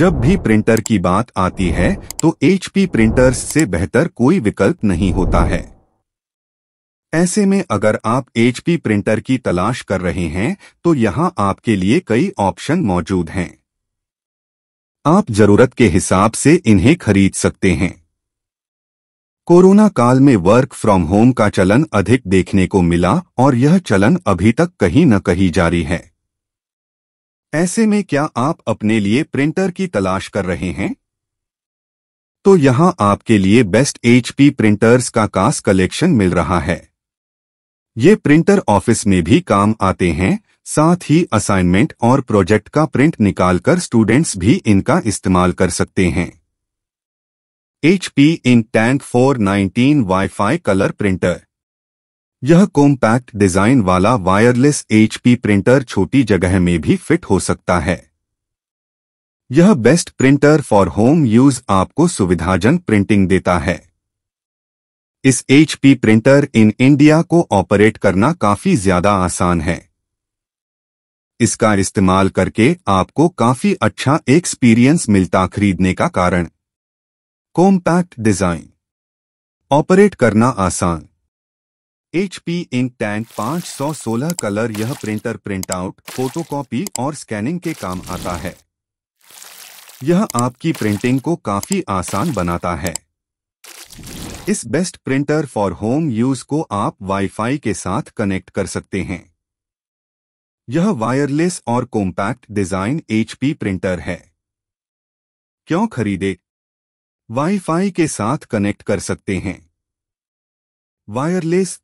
जब भी प्रिंटर की बात आती है तो एचपी प्रिंटर्स से बेहतर कोई विकल्प नहीं होता है ऐसे में अगर आप एचपी प्रिंटर की तलाश कर रहे हैं तो यहां आपके लिए कई ऑप्शन मौजूद हैं आप जरूरत के हिसाब से इन्हें खरीद सकते हैं कोरोना काल में वर्क फ्रॉम होम का चलन अधिक देखने को मिला और यह चलन अभी तक कहीं न कहीं जारी है ऐसे में क्या आप अपने लिए प्रिंटर की तलाश कर रहे हैं तो यहां आपके लिए बेस्ट एचपी प्रिंटर्स का कास कलेक्शन मिल रहा है ये प्रिंटर ऑफिस में भी काम आते हैं साथ ही असाइनमेंट और प्रोजेक्ट का प्रिंट निकालकर स्टूडेंट्स भी इनका इस्तेमाल कर सकते हैं HP in tank four nineteen Y colour printer यह कॉम्पैक्ट डिजाइन वाला वायरलेस एचपी प्रिंटर छोटी जगह में भी फिट हो सकता है यह best printer for home use आपको सुविधाजन प्रिंटिंग देता है इस एचपी प्रिंटर इन इंडिया को ऑपरेट करना काफी ज्यादा आसान है इसका इस्तेमाल करके आपको काफी अच्छा एक्सपीरियंस मिलता खरीदने का कारण कॉम्पैक्ट डिजाइन ऑपरेट करना आसान H P ink tank 516 colour यह प्रिंटर प्रिंटआउट फोटोकॉपी और स्कैनिंग के काम आता है यह आपकी प्रिंटिंग को काफी आसान बनाता है इस best printer for home use को आप वाईफाई के साथ कनेक्ट कर सकते हैं यह वायरलेस और कॉम्पैक्ट डिजाइन एचपी प्रिंटर है क्यों खरीदे वाईफाई के साथ कनेक्ट कर सकते हैं वायरलेस